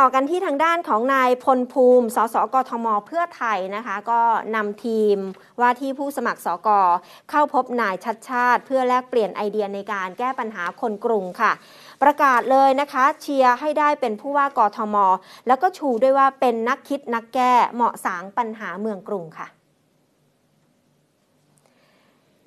ต่อกันที่ทางด้านของนายพลภูมิ สสกทม เพื่อไทยนะคะ ก็นำทีมว่าที่ผู้สมัครสกเข้าพบนายชัดชาติ เพื่อแลกเปลี่ยนไอเดียในการแก้ปัญหาคนกรุงค่ะ ประกาศเลยนะคะเชียร์ให้ได้เป็นผู้ว่ากทม แล้วก็ชูด้วยว่าเป็นนักคิดนักแก้เหมาะสางปัญหาเมืองกรุงค่ะ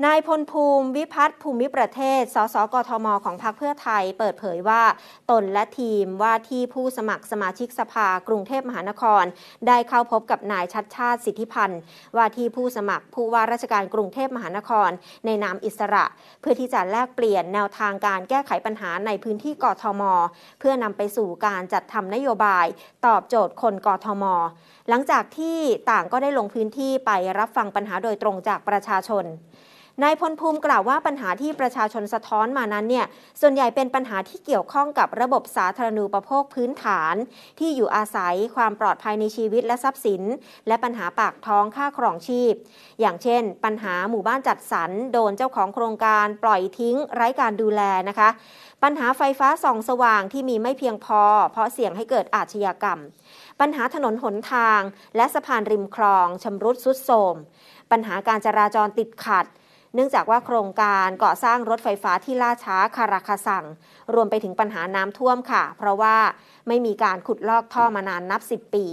นายพลภูมิวิพัฒน์ภูมิประเทศสสกทมของพรรคเพื่อไทยเปิดเผยว่า ตนและทีมว่าที่ผู้สมัครสมาชิกสภากรุงเทพมหานคร ได้เข้าพบกับนายชัดชาติสิทธิพันธ์ ว่าที่ผู้สมัครผู้ว่าราชการกรุงเทพมหานคร ในนามอิสระ เพื่อที่จะแลกเปลี่ยนแนวทางการแก้ไขปัญหาในพื้นที่กทม เพื่อนำไปสู่การจัดทำนโยบาย ตอบโจทย์คนกทม หลังจากที่ต่างก็ได้ลงพื้นที่ไปรับฟังปัญหาโดยตรงจากประชาชนนายพลภูมิกล่าวว่าปัญหาที่ประชาชนสะท้อนมานั้นเนี่ย ส่วนใหญ่เป็นปัญหาที่เกี่ยวข้องกับระบบสาธารณูปโภคพื้นฐาน ที่อยู่อาศัยความปลอดภัยในชีวิตและทรัพย์สิน และปัญหาปากท้องค่าครองชีพ อย่างเช่น ปัญหาหมู่บ้านจัดสรรโดนเจ้าของโครงการ ปล่อยทิ้งไร้การดูแลนะคะ ปัญหาไฟฟ้าส่องสว่างที่มีไม่เพียงพอ เพราะเสี่ยงให้เกิดอาชญากรรม ปัญหาถนนหนทาง และสะพานริมคลองชำรุดสุดโทรม ปัญหาการจราจรติดขัดเนื่องจากว่าโครงการก่อสร้างรถไฟฟ้าที่ล่าช้าคาราคาสั่ง รวมไปถึงปัญหาน้ำท่วมค่ะ เพราะว่าไม่มีการขุดลอกท่อมานานนับ10ปี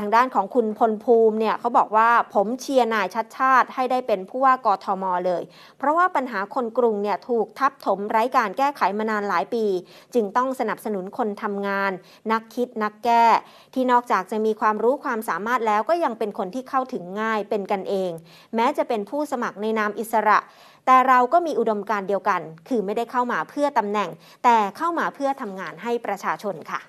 ทางด้านของคุณพลภูมิเนี่ยเขาบอกว่าผมเชียร์นายชัดชาติให้ได้เป็นผู้ว่ากทมเลย เพราะว่าปัญหาคนกรุงเนี่ยถูกทับถมไร้การแก้ไขมานานหลายปี จึงต้องสนับสนุนคนทำงาน นักคิดนักแก้ ที่นอกจากจะมีความรู้ความสามารถแล้วก็ยังเป็นคนที่เข้าถึงง่ายเป็นกันเอง แม้จะเป็นผู้สมัครในนามอิสระ แต่เราก็มีอุดมการเดียวกัน คือไม่ได้เข้ามาเพื่อตำแหน่ง แต่เข้ามาเพื่อทำงานให้ประชาชนค่ะ